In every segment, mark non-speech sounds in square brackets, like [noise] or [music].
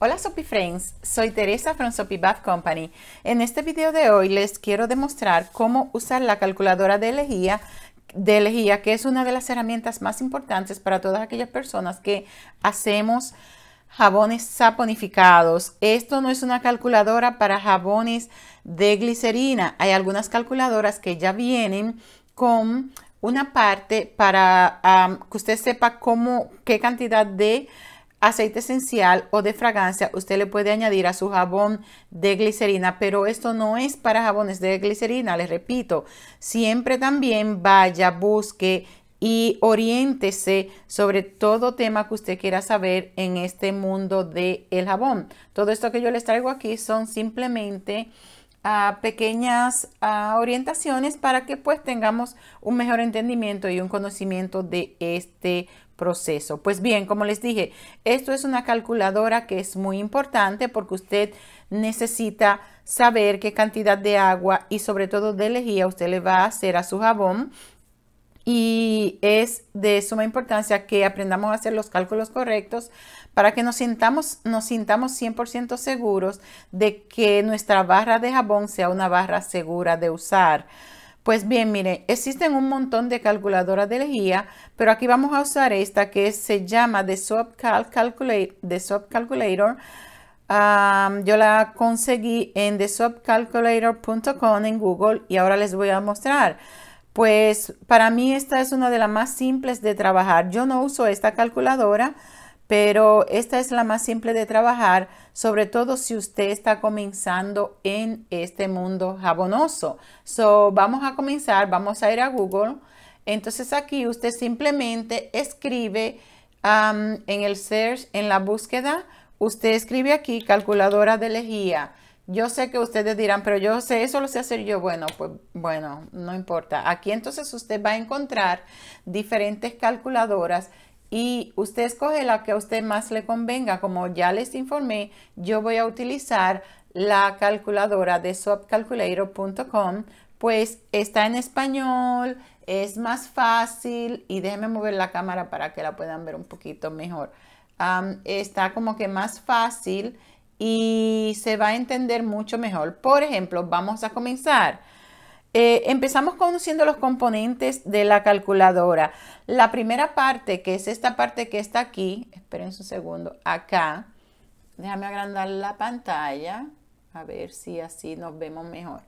Hola Sopi Friends, soy Teresa from Sopi Bath Company. En este video de hoy les quiero demostrar cómo usar la calculadora de elegía, de que es una de las herramientas más importantes para todas aquellas personas que hacemos jabones saponificados. Esto no es una calculadora para jabones de glicerina. Hay algunas calculadoras que ya vienen con una parte para que usted sepa cómo, qué cantidad de aceite esencial o de fragancia, usted le puede añadir a su jabón de glicerina, pero esto no es para jabones de glicerina, les repito, siempre también vaya, busque y oriéntese sobre todo tema que usted quiera saber en este mundo del el jabón. Todo esto que yo les traigo aquí son simplemente ah, pequeñas ah, orientaciones para que pues tengamos un mejor entendimiento y un conocimiento de este proceso. Pues bien, como les dije, esto es una calculadora que es muy importante porque usted necesita saber qué cantidad de agua y sobre todo de lejía usted le va a hacer a su jabón. Y es de suma importancia que aprendamos a hacer los cálculos correctos para que nos sintamos, nos sintamos 100% seguros de que nuestra barra de jabón sea una barra segura de usar. Pues bien, mire, existen un montón de calculadoras de lejía, pero aquí vamos a usar esta que se llama The Calculator. Calculator. yo la conseguí en thesubcalculator.com en Google y ahora les voy a mostrar. Pues para mí esta es una de las más simples de trabajar. Yo no uso esta calculadora pero esta es la más simple de trabajar, sobre todo si usted está comenzando en este mundo jabonoso. So, vamos a comenzar, vamos a ir a Google. Entonces aquí usted simplemente escribe um, en el search, en la búsqueda, usted escribe aquí calculadora de lejía. Yo sé que ustedes dirán, pero yo sé, eso lo sé hacer yo. Bueno, pues bueno, no importa. Aquí entonces usted va a encontrar diferentes calculadoras y usted escoge la que a usted más le convenga. Como ya les informé, yo voy a utilizar la calculadora de swapcalculator.com, pues está en español, es más fácil y déjenme mover la cámara para que la puedan ver un poquito mejor. está como que más fácil y se va a entender mucho mejor. Por ejemplo, vamos a comenzar. Eh, empezamos conociendo los componentes de la calculadora. La primera parte, que es esta parte que está aquí, esperen un segundo, acá. Déjame agrandar la pantalla, a ver si así nos vemos mejor.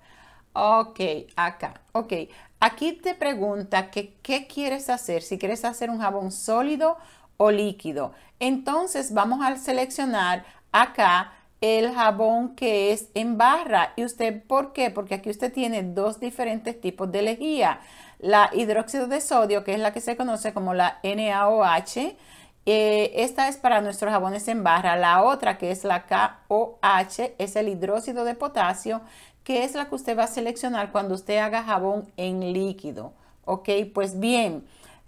Ok, acá, ok. Aquí te pregunta que qué quieres hacer, si quieres hacer un jabón sólido o líquido. Entonces vamos a seleccionar acá el jabón que es en barra. ¿Y usted por qué? Porque aquí usted tiene dos diferentes tipos de lejía. La hidróxido de sodio, que es la que se conoce como la NaOH. Eh, esta es para nuestros jabones en barra. La otra, que es la KOH, es el hidróxido de potasio, que es la que usted va a seleccionar cuando usted haga jabón en líquido. Ok, pues bien,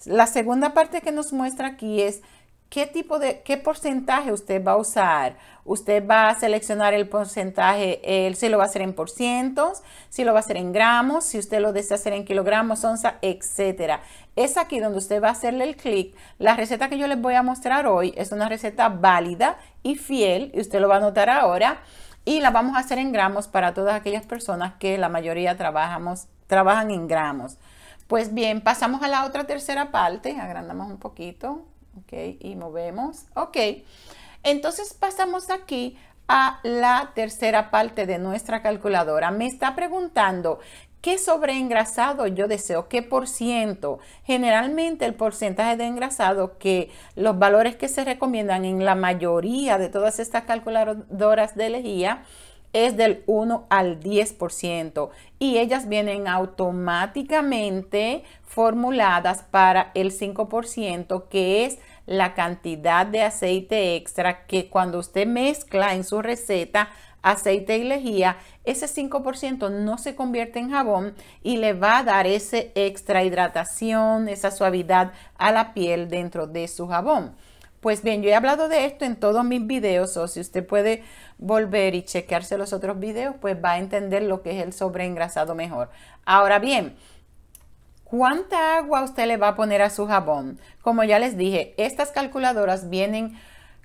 la segunda parte que nos muestra aquí es ¿Qué tipo de, qué porcentaje usted va a usar? Usted va a seleccionar el porcentaje, él si lo va a hacer en por si lo va a hacer en gramos, si usted lo desea hacer en kilogramos, onza, etcétera. Es aquí donde usted va a hacerle el clic. La receta que yo les voy a mostrar hoy es una receta válida y fiel, y usted lo va a notar ahora. Y la vamos a hacer en gramos para todas aquellas personas que la mayoría trabajamos, trabajan en gramos. Pues bien, pasamos a la otra tercera parte, agrandamos un poquito, ok, y movemos, ok. Entonces pasamos aquí a la tercera parte de nuestra calculadora. Me está preguntando qué engrasado yo deseo, qué por ciento. Generalmente el porcentaje de engrasado que los valores que se recomiendan en la mayoría de todas estas calculadoras de lejía es del 1 al 10% y ellas vienen automáticamente formuladas para el 5% que es la cantidad de aceite extra que cuando usted mezcla en su receta aceite y lejía, ese 5% no se convierte en jabón y le va a dar ese extra hidratación, esa suavidad a la piel dentro de su jabón. Pues bien, yo he hablado de esto en todos mis videos o si usted puede volver y chequearse los otros videos, pues va a entender lo que es el engrasado mejor. Ahora bien, ¿cuánta agua usted le va a poner a su jabón? Como ya les dije, estas calculadoras vienen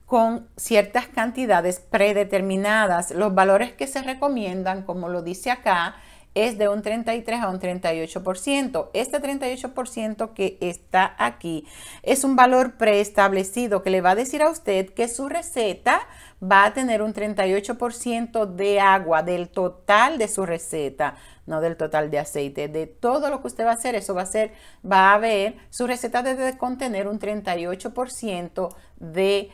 con ciertas cantidades predeterminadas. Los valores que se recomiendan, como lo dice acá, es de un 33 a un 38%. Este 38% que está aquí es un valor preestablecido que le va a decir a usted que su receta va a tener un 38% de agua del total de su receta, no del total de aceite, de todo lo que usted va a hacer, eso va a ser, va a ver, su receta debe contener un 38% de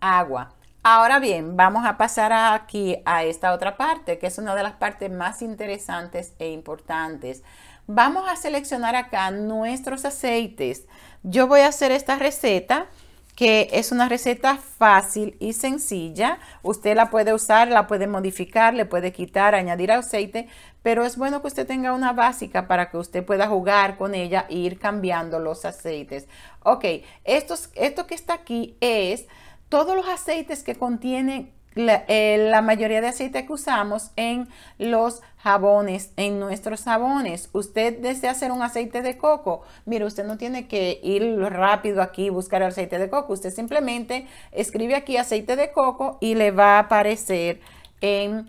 agua. Ahora bien, vamos a pasar aquí a esta otra parte, que es una de las partes más interesantes e importantes. Vamos a seleccionar acá nuestros aceites. Yo voy a hacer esta receta que es una receta fácil y sencilla. Usted la puede usar, la puede modificar, le puede quitar, añadir aceite, pero es bueno que usted tenga una básica para que usted pueda jugar con ella e ir cambiando los aceites. Ok, esto que está aquí es todos los aceites que contienen eh, la, mayoría de aceite que usamos en los jabones, en nuestros jabones. Usted desea hacer un aceite de coco. Mire, usted no tiene que ir rápido aquí y buscar aceite de coco. Usted simplemente escribe aquí aceite de coco y le va a aparecer en...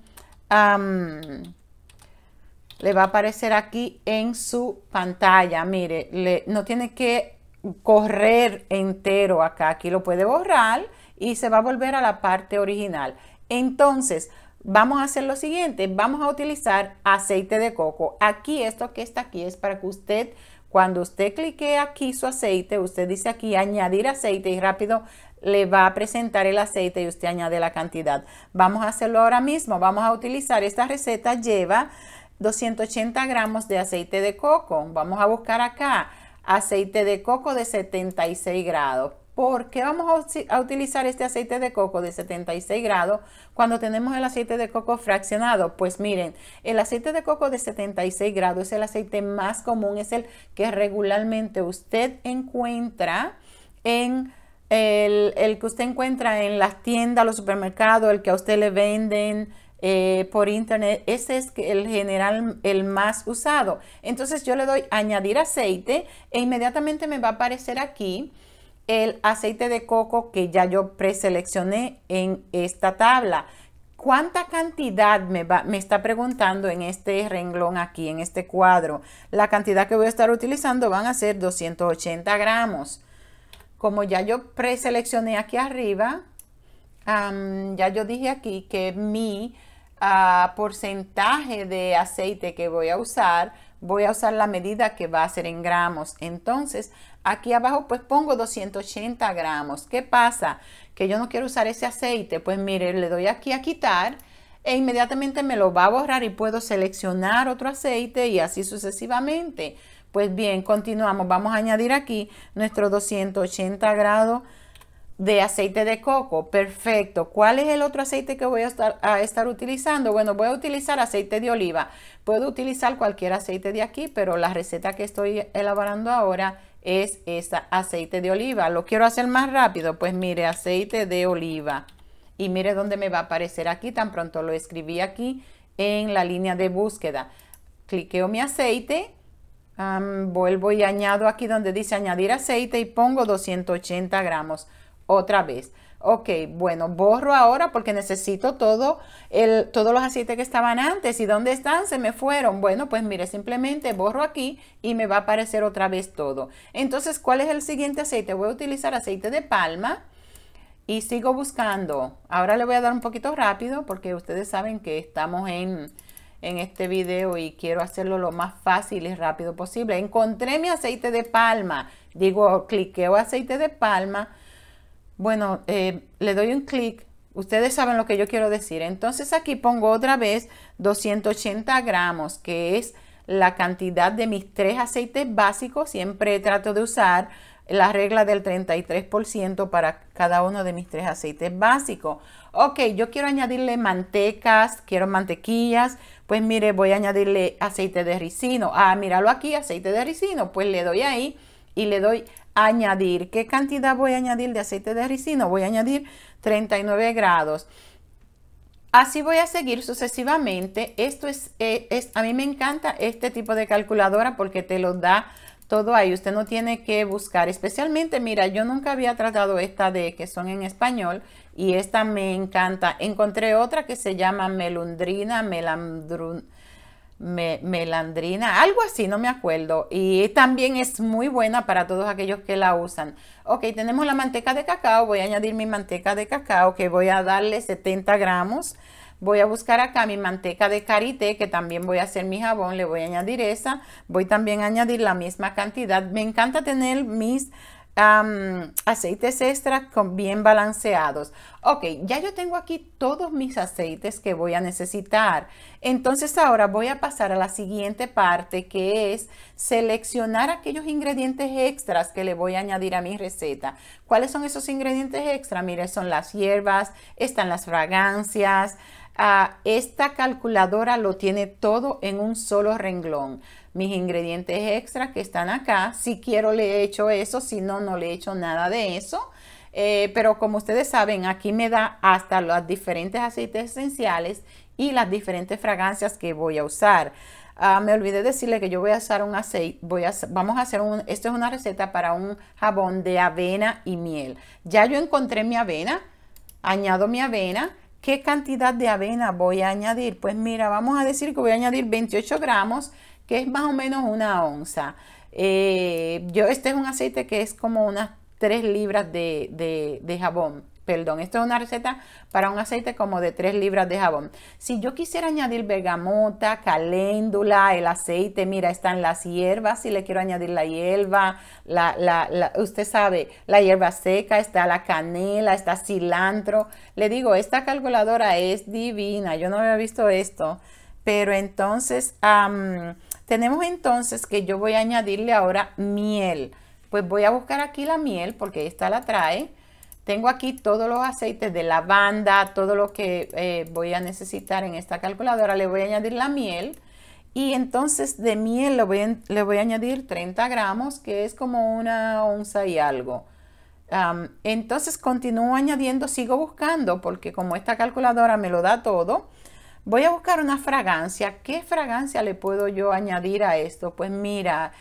le va a aparecer aquí en su pantalla. Mire, le, no tiene que correr entero acá. Aquí lo puede borrar y se va a volver a la parte original. Entonces, vamos a hacer lo siguiente, vamos a utilizar aceite de coco. Aquí, esto que está aquí es para que usted, cuando usted clique aquí su aceite, usted dice aquí añadir aceite y rápido le va a presentar el aceite y usted añade la cantidad. Vamos a hacerlo ahora mismo, vamos a utilizar esta receta, lleva 280 gramos de aceite de coco. Vamos a buscar acá aceite de coco de 76 grados ¿Por qué vamos a, utilizar este aceite de coco de 76 grados cuando tenemos el aceite de coco fraccionado? Pues miren, el aceite de coco de 76 grados es el aceite más común, es el que regularmente usted encuentra en... El, que usted encuentra en las tiendas, los supermercados, el que a usted le venden, eh, por internet, ese es el general, el más usado. Entonces yo le doy añadir aceite e inmediatamente me va a aparecer aquí el aceite de coco que ya yo preseleccioné en esta tabla. ¿Cuánta cantidad me, va, me está preguntando en este renglón aquí, en este cuadro? La cantidad que voy a estar utilizando van a ser 280 gramos. Como ya yo preseleccioné aquí arriba, ya yo dije aquí que mi ah, porcentaje de aceite que voy a usar, voy a usar la medida que va a ser en gramos. Entonces, Aquí abajo pues pongo 280 gramos. ¿Qué pasa? Que yo no quiero usar ese aceite. Pues mire, le doy aquí a quitar e inmediatamente me lo va a borrar y puedo seleccionar otro aceite y así sucesivamente. Pues bien, continuamos. Vamos a añadir aquí nuestro 280 grados de aceite de coco. Perfecto. ¿Cuál es el otro aceite que voy a estar, a estar, utilizando? Bueno, voy a utilizar aceite de oliva. Puedo utilizar cualquier aceite de aquí, pero la receta que estoy elaborando ahora es esa aceite de oliva. ¿Lo quiero hacer más rápido? Pues mire, aceite de oliva. Y mire dónde me va a aparecer aquí, tan pronto lo escribí aquí en la línea de búsqueda. Cliqueo mi aceite, vuelvo y añado aquí donde dice añadir aceite y pongo 280 gramos otra vez. Ok, bueno, borro ahora porque necesito todo el, todos los aceites que estaban antes. ¿Y dónde están? Se me fueron. Bueno, pues mire, simplemente borro aquí y me va a aparecer otra vez todo. Entonces, ¿cuál es el siguiente aceite? Voy a utilizar aceite de palma y sigo buscando. Ahora le voy a dar un poquito rápido porque ustedes saben que estamos en, en este video y quiero hacerlo lo más fácil y rápido posible. Encontré mi aceite de palma. Digo, cliqueo aceite de palma bueno, eh, le doy un clic. Ustedes saben lo que yo quiero decir. Entonces aquí pongo otra vez 280 gramos, que es la cantidad de mis tres aceites básicos. Siempre trato de usar la regla del 33% para cada uno de mis tres aceites básicos. Ok, yo quiero añadirle mantecas, quiero mantequillas, pues mire, voy a añadirle aceite de ricino. Ah, míralo aquí, aceite de ricino, pues le doy ahí y le doy añadir. ¿Qué cantidad voy a añadir de aceite de ricino? Voy a añadir 39 grados. Así voy a seguir sucesivamente. Esto es, eh, es, a mí me encanta este tipo de calculadora porque te lo da todo ahí. Usted no tiene que buscar. Especialmente, mira, yo nunca había tratado esta de que son en español y esta me encanta. Encontré otra que se llama melundrina, melandruna melandrina, algo así, no me acuerdo. Y también es muy buena para todos aquellos que la usan. Ok, tenemos la manteca de cacao, voy a añadir mi manteca de cacao que voy a darle 70 gramos. Voy a buscar acá mi manteca de karité que también voy a hacer mi jabón, le voy a añadir esa. Voy también a añadir la misma cantidad. Me encanta tener mis aceites extra con bien balanceados. Ok, ya yo tengo aquí todos mis aceites que voy a necesitar. Entonces ahora voy a pasar a la siguiente parte que es seleccionar aquellos ingredientes extras que le voy a añadir a mi receta. ¿Cuáles son esos ingredientes extra? Mire, son las hierbas, están las fragancias. Ah, esta calculadora lo tiene todo en un solo renglón mis ingredientes extra que están acá. Si quiero le he hecho eso, si no, no le he hecho nada de eso. Eh, pero como ustedes saben, aquí me da hasta los diferentes aceites esenciales y las diferentes fragancias que voy a usar. Ah, me olvidé decirle que yo voy a usar un aceite, voy a, vamos a hacer un, esto es una receta para un jabón de avena y miel. Ya yo encontré mi avena, añado mi avena. ¿Qué cantidad de avena voy a añadir? Pues mira, vamos a decir que voy a añadir 28 gramos que es más o menos una onza. Eh, yo, este es un aceite que es como unas 3 libras de, jabón. Perdón, esto es una receta para un aceite como de 3 libras de jabón. Si yo quisiera añadir bergamota, caléndula, el aceite, mira, están las hierbas, si le quiero añadir la hierba, la, usted sabe, la hierba seca, está la canela, está cilantro. Le digo, esta calculadora es divina, yo no había visto esto. Pero entonces, tenemos entonces que yo voy a añadirle ahora miel. Pues voy a buscar aquí la miel porque esta la trae. Tengo aquí todos los aceites de lavanda, todo lo que eh, voy a necesitar en esta calculadora. Le voy a añadir la miel. Y entonces de miel le voy, a, añadir 30 gramos, que es como una onza y algo. entonces continúo añadiendo, sigo buscando, porque como esta calculadora me lo da todo, voy a buscar una fragancia. ¿Qué fragancia le puedo yo añadir a esto? Pues mira,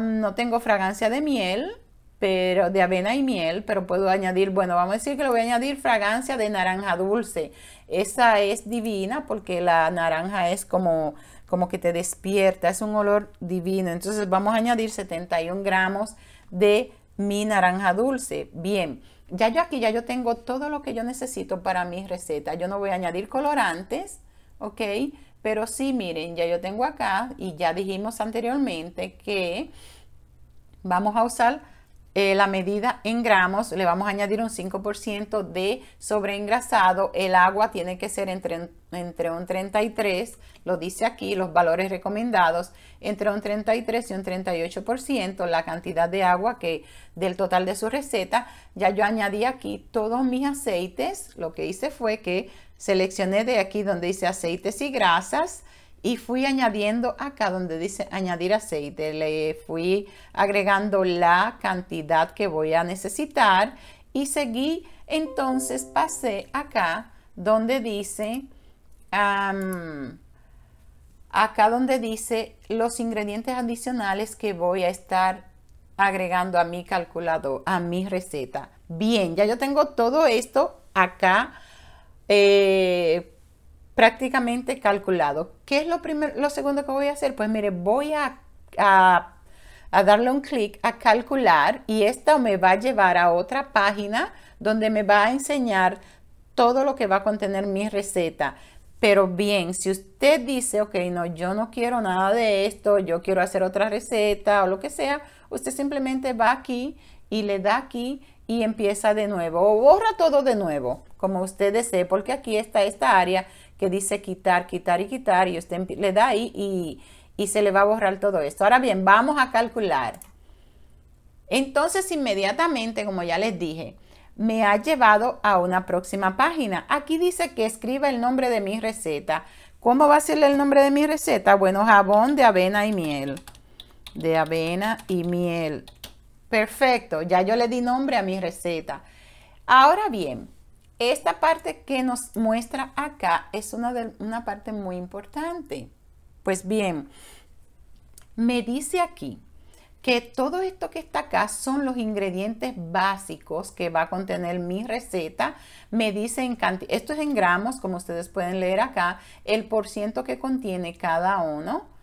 no tengo fragancia de miel, pero de avena y miel, pero puedo añadir, bueno, vamos a decir que le voy a añadir fragancia de naranja dulce. Esa es divina porque la naranja es como como que te despierta, es un olor divino. Entonces vamos a añadir 71 gramos de mi naranja dulce. Bien, ya yo aquí, ya yo tengo todo lo que yo necesito para mi receta. Yo no voy a añadir colorantes, ¿ok? Pero sí, miren, ya yo tengo acá y ya dijimos anteriormente que vamos a usar eh, la medida en gramos, le vamos a añadir un 5% de sobreengrasado. El agua tiene que ser entre, entre un 33, lo dice aquí, los valores recomendados, entre un 33 y un 38%, la cantidad de agua que del total de su receta. Ya yo añadí aquí todos mis aceites. Lo que hice fue que seleccioné de aquí donde dice aceites y grasas y fui añadiendo acá donde dice añadir aceite, le fui agregando la cantidad que voy a necesitar y seguí, entonces pasé acá donde dice, acá donde dice los ingredientes adicionales que voy a estar agregando a mi calculador, a mi receta. Bien, ya yo tengo todo esto acá. Eh, prácticamente calculado. ¿Qué es lo, primero, lo segundo que voy a hacer? Pues mire, voy a, a, darle un clic a calcular y esto me va a llevar a otra página donde me va a enseñar todo lo que va a contener mi receta. Pero bien, si usted dice, ok, no, yo no quiero nada de esto, yo quiero hacer otra receta o lo que sea, usted simplemente va aquí y le da aquí y empieza de nuevo o borra todo de nuevo, como usted desee, porque aquí está esta área que dice quitar, quitar y quitar y usted le da ahí y, se le va a borrar todo esto. Ahora bien, vamos a calcular. Entonces, inmediatamente, como ya les dije, me ha llevado a una próxima página. Aquí dice que escriba el nombre de mi receta. ¿Cómo va a ser el nombre de mi receta? Bueno, jabón de avena y miel. De avena y miel. Perfecto, ya yo le di nombre a mi receta. Ahora bien, esta parte que nos muestra acá es una, de, una parte muy importante. Pues bien, me dice aquí que todo esto que está acá son los ingredientes básicos que va a contener mi receta. Me dice en cantidad, esto es en gramos, como ustedes pueden leer acá, el por ciento que contiene cada uno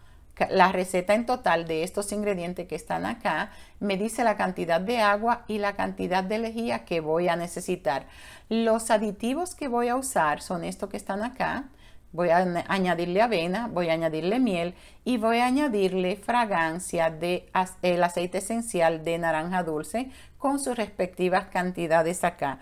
la receta en total de estos ingredientes que están acá me dice la cantidad de agua y la cantidad de lejía que voy a necesitar. Los aditivos que voy a usar son estos que están acá. Voy a añadirle avena, voy a añadirle miel y voy a añadirle fragancia de el aceite esencial de naranja dulce con sus respectivas cantidades acá.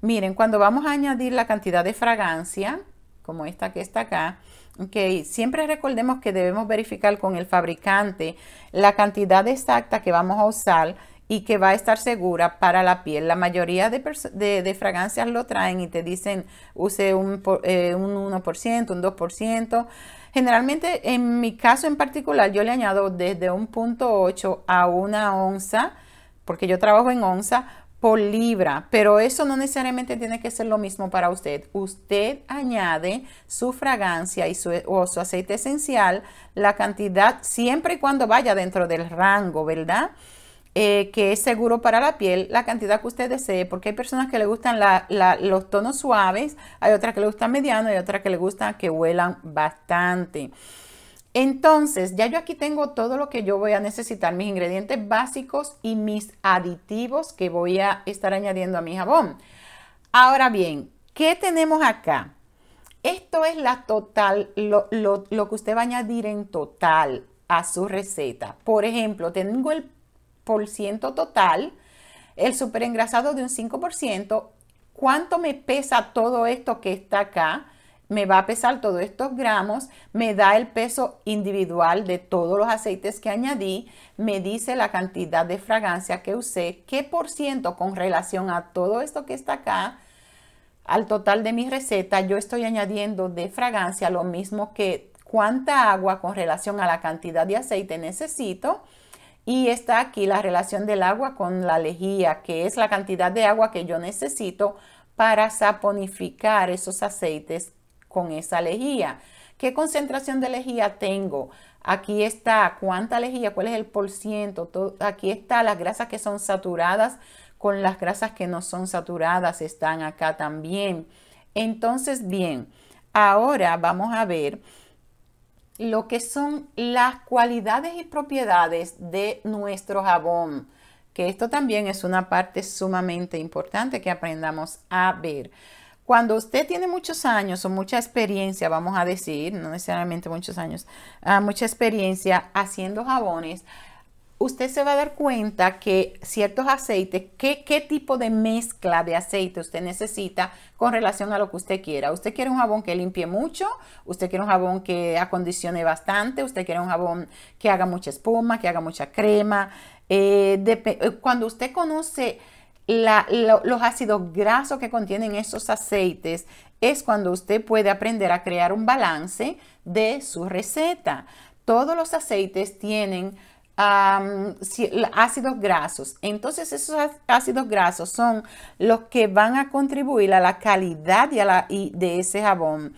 Miren, cuando vamos a añadir la cantidad de fragancia, como esta que está acá, Ok, Siempre recordemos que debemos verificar con el fabricante la cantidad exacta que vamos a usar y que va a estar segura para la piel. La mayoría de, fragancias lo traen y te dicen use un, 1%, eh, un 2%. Generalmente, en mi caso en particular, yo le añado desde un punto a una onza, porque yo trabajo en onza, por libra, pero eso no necesariamente tiene que ser lo mismo para usted. Usted añade su fragancia y su, o su aceite esencial, la cantidad, siempre y cuando vaya dentro del rango, ¿verdad? Eh, que es seguro para la piel, la cantidad que usted desee, porque hay personas que le gustan los tonos suaves, hay otras que le gustan mediano y otras que le gustan que huelan bastante. Entonces, ya yo aquí tengo todo lo que yo voy a necesitar, mis ingredientes básicos y mis aditivos que voy a estar añadiendo a mi jabón. Ahora bien, ¿qué tenemos acá? Esto es la total, lo, lo que usted va a añadir en total a su receta. Por ejemplo, tengo el por ciento total, el engrasado de un 5%, ¿cuánto me pesa todo esto que está acá? me va a pesar todos estos gramos, me da el peso individual de todos los aceites que añadí, me dice la cantidad de fragancia que usé, qué por ciento con relación a todo esto que está acá, al total de mi receta, yo estoy añadiendo de fragancia lo mismo que cuánta agua con relación a la cantidad de aceite necesito. Y está aquí la relación del agua con la lejía, que es la cantidad de agua que yo necesito para saponificar esos aceites con esa lejía. ¿Qué concentración de lejía tengo? Aquí está cuánta lejía, cuál es el por ciento. Aquí está las grasas que son saturadas con las grasas que no son saturadas. Están acá también. Entonces, bien, ahora vamos a ver lo que son las cualidades y propiedades de nuestro jabón, que esto también es una parte sumamente importante que aprendamos a ver. Cuando usted tiene muchos años o mucha experiencia, vamos a decir, no necesariamente muchos años, ah, mucha experiencia haciendo jabones, usted se va a dar cuenta que ciertos aceites, qué, qué tipo de mezcla de aceite usted necesita con relación a lo que usted quiera. Usted quiere un jabón que limpie mucho, usted quiere un jabón que acondicione bastante, usted quiere un jabón que haga mucha espuma, que haga mucha crema. Eh, cuando usted conoce los ácidos grasos que contienen esos aceites, es cuando usted puede aprender a crear un balance de su receta. Todos los aceites tienen ácidos grasos. Entonces esos ácidos grasos son los que van a contribuir a la calidad y a la, de ese jabón.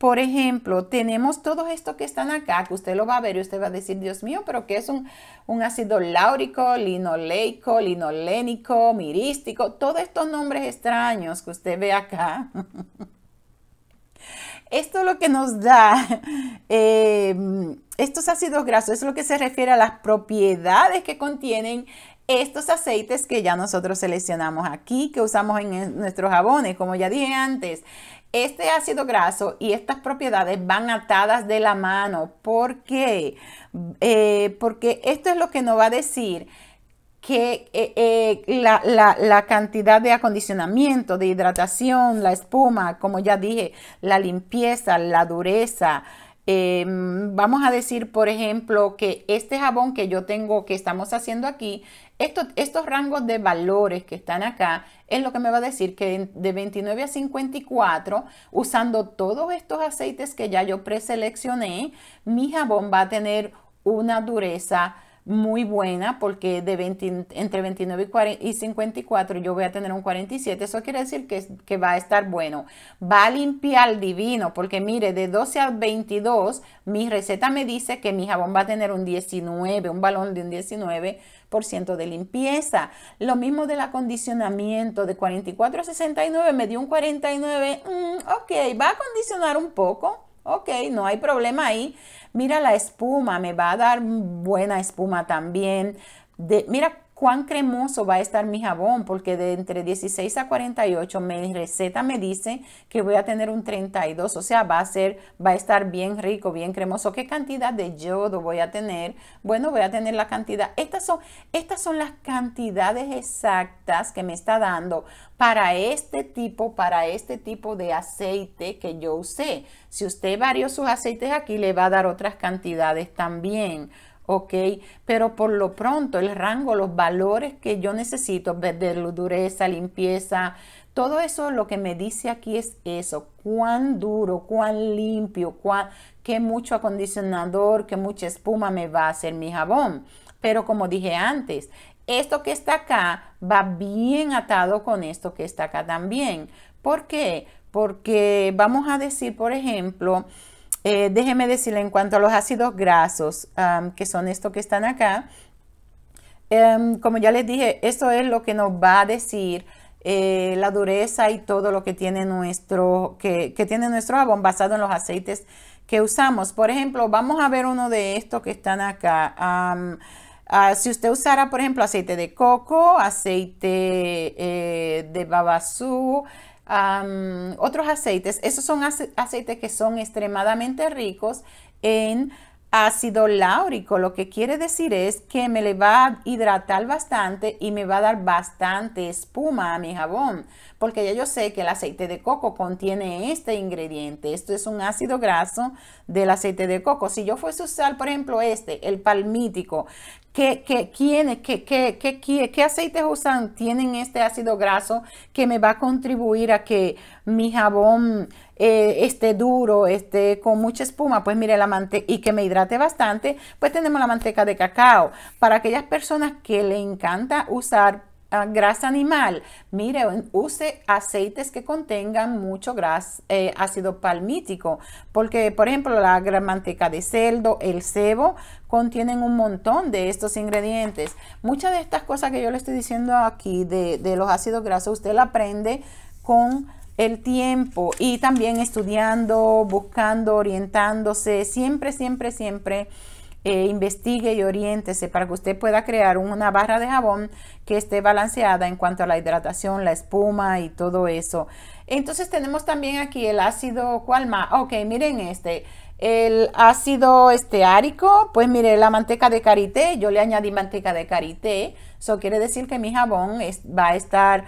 Por ejemplo, tenemos todos estos que están acá, que usted lo va a ver y usted va a decir, Dios mío, pero que es un, ácido láurico, linoleico, linolénico, mirístico, todos estos nombres extraños que usted ve acá. [laughs] Esto es lo que nos da [laughs] em, estos ácidos grasos, es lo que se refiere a las propiedades que contienen estos aceites que ya nosotros seleccionamos aquí, que usamos en nuestros jabones, como ya dije antes. Este ácido graso y estas propiedades van atadas de la mano. ¿Por qué? Eh, porque esto es lo que nos va a decir que eh, eh, la, cantidad de acondicionamiento, de hidratación, la espuma, como ya dije, la limpieza, la dureza, Em, vamos a decir, por ejemplo, que este jabón que yo tengo, que estamos haciendo aquí, estos rangos de valores que están acá es lo que me va a decir que de 29 a 54, usando todos estos aceites que ya yo preseleccioné, mi jabón va a tener una dureza muy buena porque de 20, entre 29 y, 54 yo voy a tener un 47. Eso quiere decir que, va a estar bueno. Va a limpiar divino porque mire, de 12 a 22 mi receta me dice que mi jabón va a tener un 19, un balón de un 19% de limpieza. Lo mismo del acondicionamiento de 44 a 69 me dio un 49. Mm, ok, va a acondicionar un poco. Ok, no hay problema ahí mira la espuma, me va a dar buena espuma también. De, mira cuán cremoso va a estar mi jabón, porque de entre 16 a 48 mi receta me dice que voy a tener un 32, o sea, va a ser, va a estar bien rico, bien cremoso. ¿Qué cantidad de yodo voy a tener? Bueno, voy a tener la cantidad. Estas son, estas son las cantidades exactas que me está dando para este tipo, para este tipo de aceite que yo usé. Si usted varió sus aceites aquí, le va a dar otras cantidades también. ¿ok? Pero por lo pronto el rango, los valores que yo necesito, de dureza, limpieza, todo eso lo que me dice aquí es eso, cuán duro, cuán limpio, cuán, qué mucho acondicionador, qué mucha espuma me va a hacer mi jabón. Pero como dije antes, esto que está acá va bien atado con esto que está acá también. ¿Por qué? Porque vamos a decir, por ejemplo, eh, déjeme decirle en cuanto a los ácidos grasos, que son estos que están acá, em, como ya les dije, esto es lo que nos va a decir eh, la dureza y todo lo que tiene nuestro, que, tiene nuestro jabón basado en los aceites que usamos. Por ejemplo, vamos a ver uno de estos que están acá. Ah, si usted usara, por ejemplo, aceite de coco, aceite eh, de babasú, otros aceites. Esos son aceites que son extremadamente ricos en ácido láurico, lo que quiere decir es que me le va a hidratar bastante y me va a dar bastante espuma a mi jabón, porque ya yo sé que el aceite de coco contiene este ingrediente. Esto es un ácido graso del aceite de coco. Si yo fuese a usar, por ejemplo, este, el palmítico, ¿Qué, qué, qué, aceites usan? ¿Tienen este ácido graso que me va a contribuir a que mi jabón eh, esté duro, esté con mucha espuma? Pues mire, la manteca y que me hidrate bastante, pues tenemos la manteca de cacao. Para aquellas personas que le encanta usar grasa animal, mire, use aceites que contengan mucho gras, eh, ácido palmítico, porque por ejemplo la manteca de celdo, el cebo, contienen un montón de estos ingredientes. Muchas de estas cosas que yo le estoy diciendo aquí de, de los ácidos grasos, usted la aprende con el tiempo y también estudiando, buscando, orientándose, siempre, siempre, siempre eh, investigue y oriéntese para que usted pueda crear una barra de jabón que esté balanceada en cuanto a la hidratación, la espuma y todo eso. Entonces tenemos también aquí el ácido, ¿cuál más? Ok, miren este, el ácido esteárico, pues mire, la manteca de karité, yo le añadí manteca de karité, eso quiere decir que mi jabón va a estar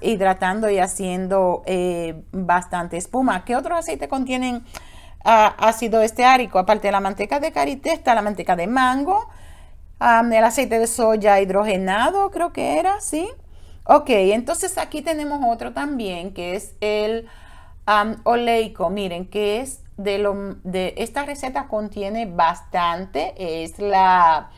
hidratando y haciendo eh, bastante espuma. ¿Qué otro aceite contienen? ácido esteárico, aparte de la manteca de karité, está la manteca de mango, el aceite de soya hidrogenado, creo que era, ¿sí? Ok, entonces aquí tenemos otro también que es el oleico, miren, que es de, lo, de esta receta contiene bastante, es la,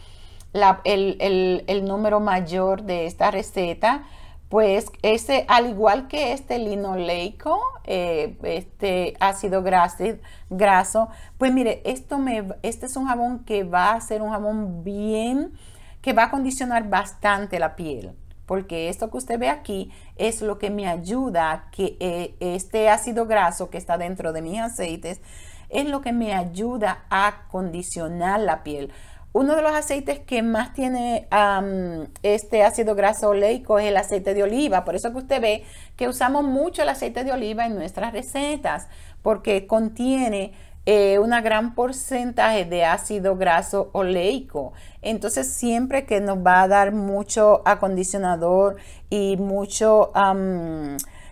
la el, el, el número mayor de esta receta pues ese, al igual que este linoleico, eh, este ácido graso, pues mire, esto este es un jabón que va a ser un jabón bien, que va a condicionar bastante la piel, porque esto que usted ve aquí es lo que me ayuda que eh, este ácido graso que está dentro de mis aceites, es lo que me ayuda a condicionar la piel. Uno de los aceites que más tiene este ácido graso oleico es el aceite de oliva. Por eso que usted ve que usamos mucho el aceite de oliva en nuestras recetas, porque contiene eh, una gran porcentaje de ácido graso oleico. Entonces siempre que nos va a dar mucho acondicionador y mucho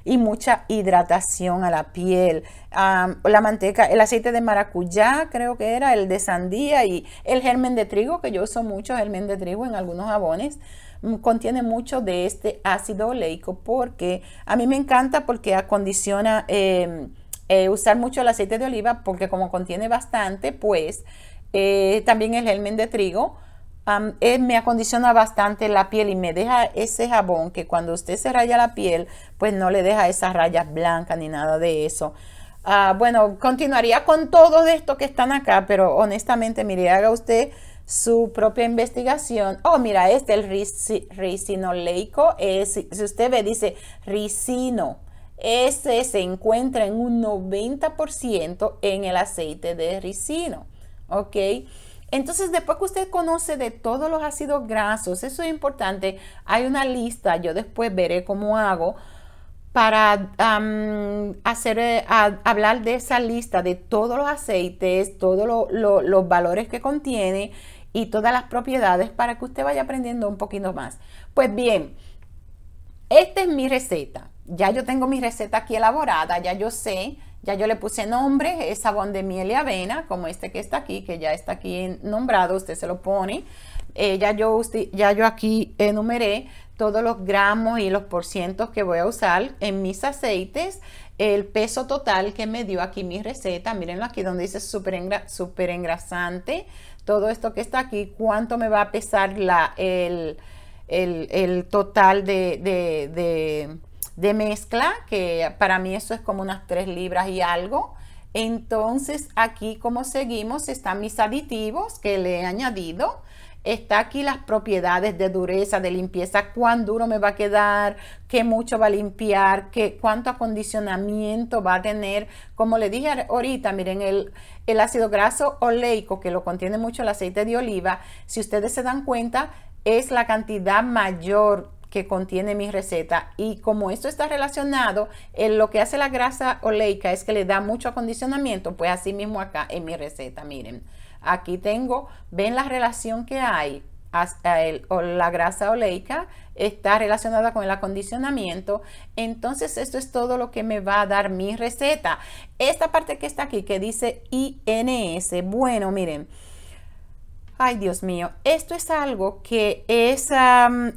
y mucha hidratación a la piel. la manteca, el aceite de maracuyá, creo que era, el de sandía y el germen de trigo, que yo uso mucho germen de trigo en algunos jabones, mm, contiene mucho de este ácido oleico porque a mí me encanta porque acondiciona em, eh, usar mucho el aceite de oliva porque como contiene bastante, pues eh, también el germen de trigo eh, me acondiciona bastante la piel y me deja ese jabón que cuando usted se raya la piel, pues no le deja esas rayas blancas ni nada de eso. Ah, bueno, continuaría con todo esto que están acá, pero honestamente, mire, haga usted su propia investigación. Oh, mira, este el ricinoleico. Eh, si, si, usted ve, dice ricino. Ese se encuentra en un 90% en el aceite de ricino. ¿Ok? Entonces, después que usted conoce de todos los ácidos grasos, eso es importante, hay una lista, yo después veré cómo hago para hacer, eh, hablar de esa lista de todos los aceites, todos los valores que contiene y todas las propiedades para que usted vaya aprendiendo un poquito más. Pues bien, esta es mi receta. Ya yo tengo mi receta aquí elaborada, ya yo sé ya yo le puse nombre, es de miel y avena, como este que está aquí, que ya está aquí nombrado, usted se lo pone. Eh, ya, yo, ya yo aquí enumeré todos los gramos y los porcientos que voy a usar en mis aceites, el peso total que me dio aquí mi receta, mírenlo aquí donde dice super, engrasante, todo esto que está aquí, cuánto me va a pesar la, el, total de de mezcla, que para mí eso es como unas 3 libras y algo. Entonces aquí como seguimos están mis aditivos que le he añadido. Está aquí las propiedades de dureza, de limpieza, cuán duro me va a quedar, qué mucho va a limpiar, qué, cuánto acondicionamiento va a tener. Como le dije ahorita, miren, el, el ácido graso oleico, que lo contiene mucho el aceite de oliva, si ustedes se dan cuenta, es la cantidad mayor que contiene mi receta. Y como esto está relacionado, en lo que hace la grasa oleica es que le da mucho acondicionamiento, pues así mismo acá en mi receta, miren. Aquí tengo, ven la relación que hay. Hasta o la grasa oleica está relacionada con el acondicionamiento. Entonces, esto es todo lo que me va a dar mi receta. Esta parte que está aquí, que dice INS, bueno, miren, Ay, Dios mío, esto es algo que es,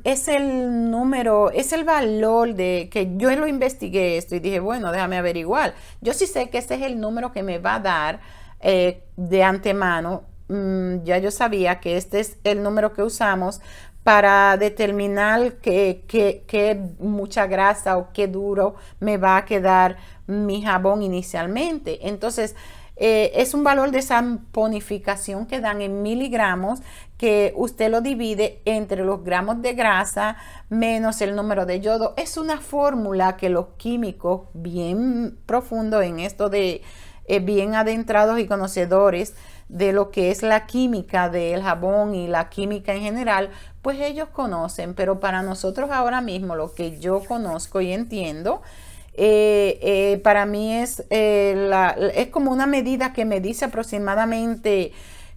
es el número, es el valor de que yo lo investigué esto y dije, bueno, déjame averiguar. Yo sí sé que este es el número que me va a dar eh, de antemano. Mm, ya yo sabía que este es el número que usamos para determinar qué, qué mucha grasa o qué duro me va a quedar mi jabón inicialmente. Entonces, eh, es un valor de samponificación que dan en miligramos que usted lo divide entre los gramos de grasa menos el número de yodo. Es una fórmula que los químicos bien profundos en esto de eh, bien adentrados y conocedores de lo que es la química del jabón y la química en general, pues ellos conocen, pero para nosotros ahora mismo lo que yo conozco y entiendo eh, eh, para mí es, eh, es como una medida que me dice aproximadamente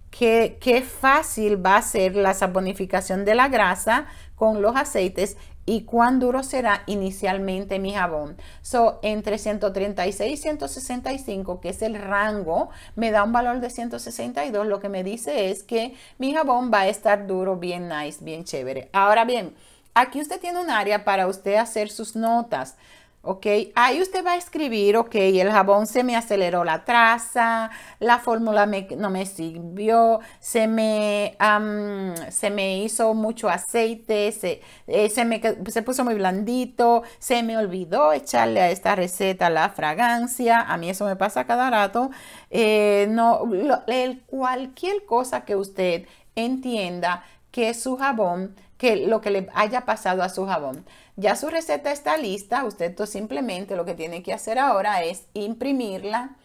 qué, qué fácil va a ser la saponificación de la grasa con los aceites y cuán duro será inicialmente mi jabón. So, entre 136 y 165, que es el rango, me da un valor de 162. Lo que me dice es que mi jabón va a estar duro, bien nice, bien chévere. Ahora bien, aquí usted tiene un área para usted hacer sus notas. ¿ok? Ahí usted va a escribir, ok, el jabón se me aceleró la traza, la fórmula no me sirvió, se me, se me hizo mucho aceite, se, eh, se, puso muy blandito, se me olvidó echarle a esta receta la fragancia, a mí eso me pasa cada rato, eh, no, cualquier cosa que usted entienda que su jabón, que lo que le haya pasado a su jabón. Ya su receta está lista, usted simplemente lo que tiene que hacer ahora es imprimirla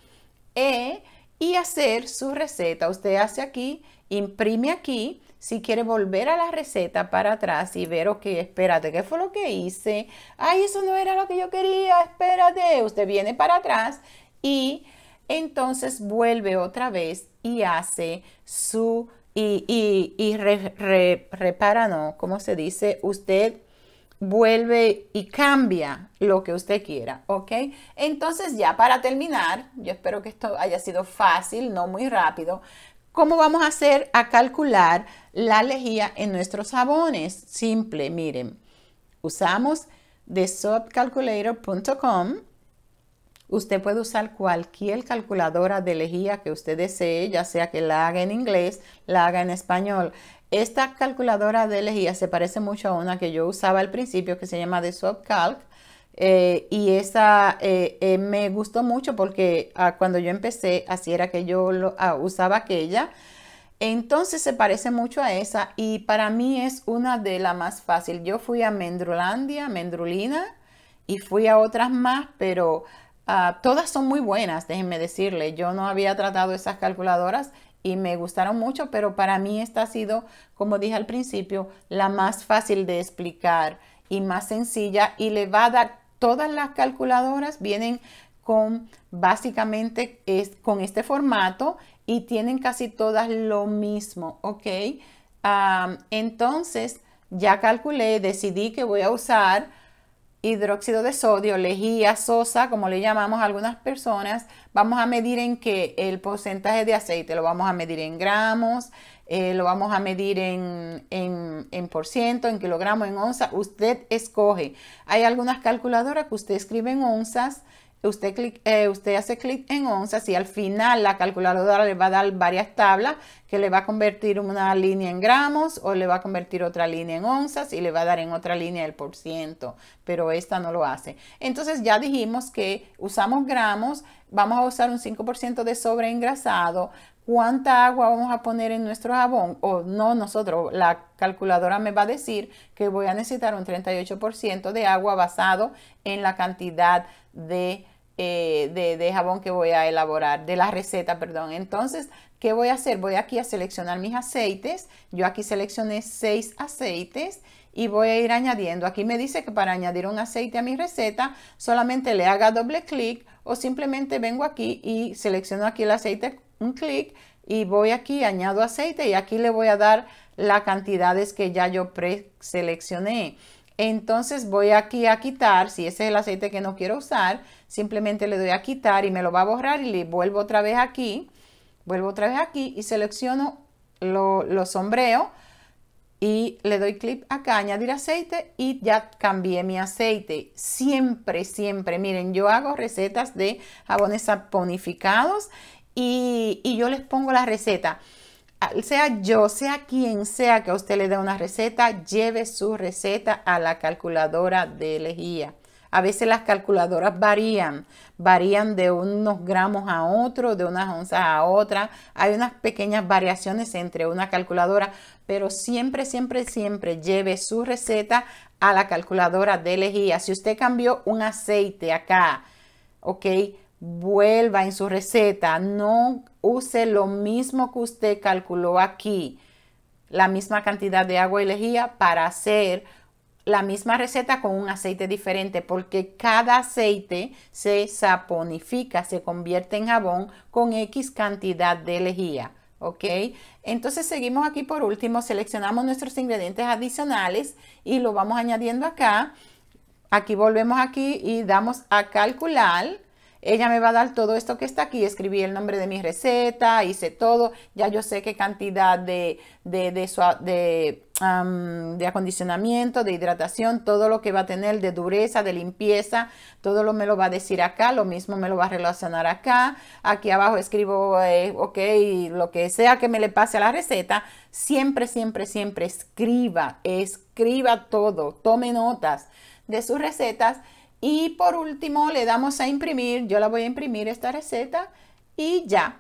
eh, y hacer su receta. Usted hace aquí, imprime aquí, si quiere volver a la receta para atrás y ver, ok, espérate, ¿qué fue lo que hice? Ay, eso no era lo que yo quería, espérate, usted viene para atrás y entonces vuelve otra vez y hace su receta y, y, repara, no, Como se dice? Usted vuelve y cambia lo que usted quiera, ¿ok? Entonces ya para terminar, yo espero que esto haya sido fácil, no muy rápido. ¿Cómo vamos a hacer a calcular la lejía en nuestros jabones? Simple, miren, usamos thesubcalculator.com Usted puede usar cualquier calculadora de lejía que usted desee, ya sea que la haga en inglés, la haga en español. Esta calculadora de lejía se parece mucho a una que yo usaba al principio que se llama de SwapCalc. Eh, y esa eh, eh, me gustó mucho porque ah, cuando yo empecé, así era que yo lo, ah, usaba aquella. Entonces se parece mucho a esa y para mí es una de las más fáciles. Yo fui a Mendrulandia, Mendrulina y fui a otras más, pero Ah, todas son muy buenas, déjenme decirle. Yo no había tratado esas calculadoras y me gustaron mucho, pero para mí esta ha sido, como dije al principio, la más fácil de explicar y más sencilla y le va a dar todas las calculadoras vienen con básicamente es, con este formato y tienen casi todas lo mismo, ¿ok? Ah, entonces ya calculé, decidí que voy a usar hidróxido de sodio, lejía, sosa, como le llamamos a algunas personas, vamos a medir en qué el porcentaje de aceite, lo vamos a medir en gramos, eh, lo vamos a medir en, en, por ciento, en kilogramos, en onzas. usted escoge. Hay algunas calculadoras que usted escribe en onzas, eh, usted, hace clic en onzas y al final la calculadora le va a dar varias tablas que le va a convertir una línea en gramos o le va a convertir otra línea en onzas y le va a dar en otra línea el por ciento, pero esta no lo hace. Entonces ya dijimos que usamos gramos, vamos a usar un 5% de engrasado. cuánta agua vamos a poner en nuestro jabón o no nosotros, la calculadora me va a decir que voy a necesitar un 38% de agua basado en la cantidad de eh, de, jabón que voy a elaborar, de la receta, perdón. Entonces, ¿qué voy a hacer? Voy aquí a seleccionar mis aceites. Yo aquí seleccioné seis aceites y voy a ir añadiendo. Aquí me dice que para añadir un aceite a mi receta, solamente le haga doble clic o simplemente vengo aquí y selecciono aquí el aceite, un clic y voy aquí, añado aceite y aquí le voy a dar las cantidades que ya yo preseleccioné. Entonces voy aquí a quitar, si ese es el aceite que no quiero usar, simplemente le doy a quitar y me lo va a borrar y le vuelvo otra vez aquí, vuelvo otra vez aquí y selecciono lo, lo sombreo y le doy clic acá, añadir aceite y ya cambié mi aceite. Siempre, siempre, miren, yo hago recetas de jabones saponificados y yo les pongo la receta sea yo, sea quien sea que a usted le dé una receta, lleve su receta a la calculadora de lejía. A veces las calculadoras varían, varían de unos gramos a otro, de unas onzas a otra. Hay unas pequeñas variaciones entre una calculadora, pero siempre, siempre, siempre lleve su receta a la calculadora de lejía. Si usted cambió un aceite acá, ¿ok? vuelva en su receta, no use lo mismo que usted calculó aquí, la misma cantidad de agua y lejía para hacer la misma receta con un aceite diferente porque cada aceite se saponifica, se convierte en jabón con X cantidad de lejía. ¿Ok? Entonces seguimos aquí por último, seleccionamos nuestros ingredientes adicionales y lo vamos añadiendo acá. Aquí volvemos aquí y damos a calcular ella me va a dar todo esto que está aquí. Escribí el nombre de mi receta, hice todo. Ya yo sé qué cantidad de, de, acondicionamiento, de hidratación, todo lo que va a tener de dureza, de limpieza, todo lo me lo va a decir acá. Lo mismo me lo va a relacionar acá. Aquí abajo escribo, eh, ok, lo que sea que me le pase a la receta. Siempre, siempre, siempre escriba, escriba todo. Tome notas de sus recetas y por último le damos a imprimir, yo la voy a imprimir esta receta y ya.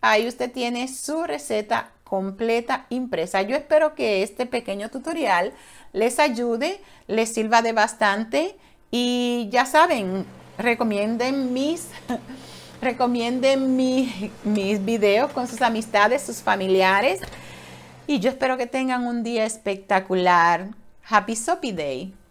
Ahí usted tiene su receta completa impresa. Yo espero que este pequeño tutorial les ayude, les sirva de bastante y ya saben, recomienden mis, [laughs] recomienden mis videos con sus amistades, sus familiares y yo espero que tengan un día espectacular. Happy Soppy Day.